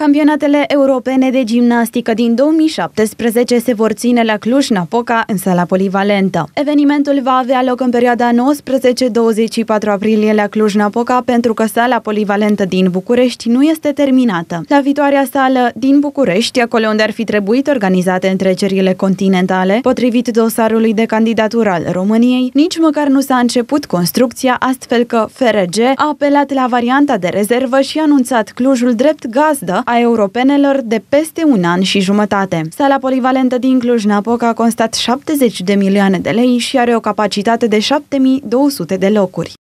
Campionatele europene de gimnastică din 2017 se vor ține la Cluj-Napoca, în sala polivalentă. Evenimentul va avea loc în perioada 19-24 aprilie la Cluj-Napoca, pentru că sala polivalentă din București nu este terminată. La viitoarea sală din București, acolo unde ar fi trebuit organizate întrecerile continentale, potrivit dosarului de candidatură al României, nici măcar nu s-a început construcția, astfel că FRG a apelat la varianta de rezervă și a anunțat Clujul drept gazdă a europenelor de peste un an și jumătate. Sala polivalentă din Cluj-Napoca a constat 70 de milioane de lei și are o capacitate de 7200 de locuri.